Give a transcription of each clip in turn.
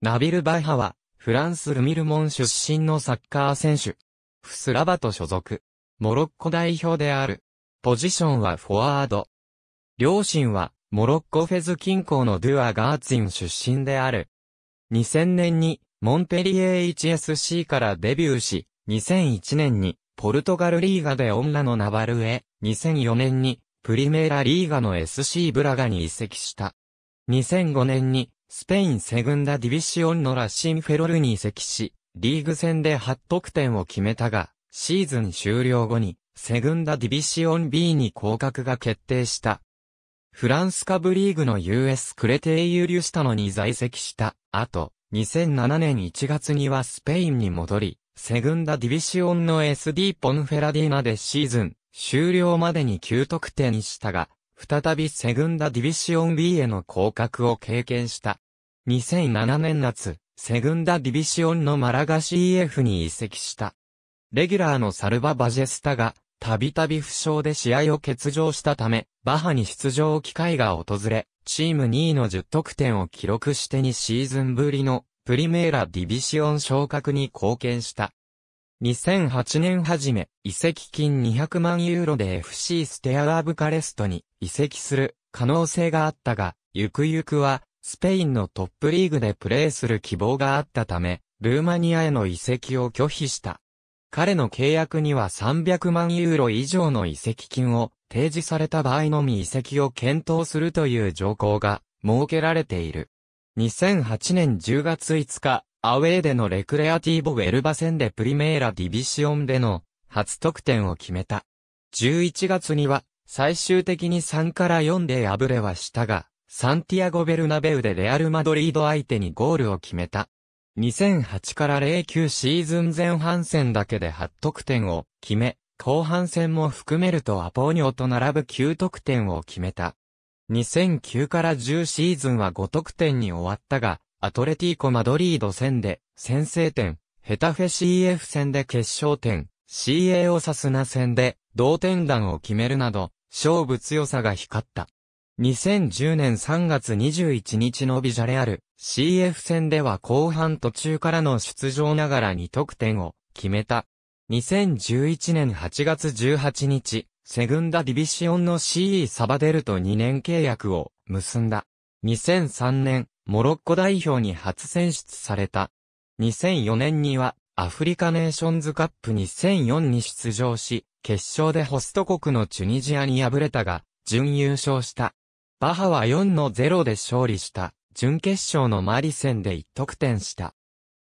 ナビル・バイハは、フランス・ルミルモン出身のサッカー選手。フスラバト所属。モロッコ代表である。ポジションはフォワード。両親は、モロッコフェズ近郊のドゥア・ガーツィン出身である。2000年に、モンペリエ HSC からデビューし、2001年に、ポルトガルリーガでオンラのナバルへ、2004年に、プリメーラリーガの SC ブラガに移籍した。2005年に、スペインセグンダディビシオンのラシンフェロルに移籍し、リーグ戦で8得点を決めたが、シーズン終了後に、セグンダディビシオン B に降格が決定した。フランスカブリーグの US クレテイユ・リュスタノに在籍した後、2007年1月にはスペインに戻り、セグンダディビシオンの SD ポンフェラディーナでシーズン終了までに9得点したが、再びセグンダディビシオン B への降格を経験した。2007年夏、セグンダディビシオンのマラガ CF に移籍した。レギュラーのサルバ・バジェスタが、たびたび負傷で試合を欠場したため、バハに出場機会が訪れ、チーム2位の10得点を記録して2シーズンぶりのプリメーラディビシオン昇格に貢献した。2008年初め、移籍金200万ユーロで FC ステアラブカレストに移籍する可能性があったが、ゆくゆくはスペインのトップリーグでプレーする希望があったため、ルーマニアへの移籍を拒否した。彼の契約には300万ユーロ以上の移籍金を提示された場合のみ移籍を検討するという条項が設けられている。2008年10月5日、アウェーでのレクレアティーボウェルバ戦でプリメーラディビシオンでの初得点を決めた。11月には最終的に3から4で敗れはしたが、サンティアゴ・ベルナベウでレアル・マドリード相手にゴールを決めた。2008から09シーズン前半戦だけで8得点を決め、後半戦も含めるとアポーニョと並ぶ9得点を決めた。2009から10シーズンは5得点に終わったが、アトレティーコ・マドリード戦で、先制点、ヘタフェ CF 戦で決勝点、CA オサスナ戦で、同点弾を決めるなど、勝負強さが光った。2010年3月21日のビジャレアル CF 戦では後半途中からの出場ながら2得点を決めた。2011年8月18日、セグンダディビシオンの CE サバデルと2年契約を結んだ。2003年モロッコ代表に初選出された。2004年には、アフリカネーションズカップ2004に出場し、決勝でホスト国のチュニジアに敗れたが、準優勝した。バハは4の0で勝利した。準決勝のマリ戦で1得点した。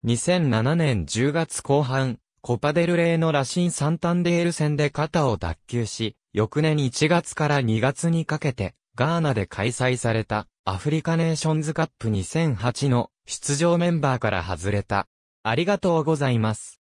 2007年10月後半、コパデルレーのラシン・サンタンデール戦で肩を脱臼し、翌年1月から2月にかけて、ガーナで開催されたアフリカネーションズカップ2008の出場メンバーから外れた。ありがとうございます。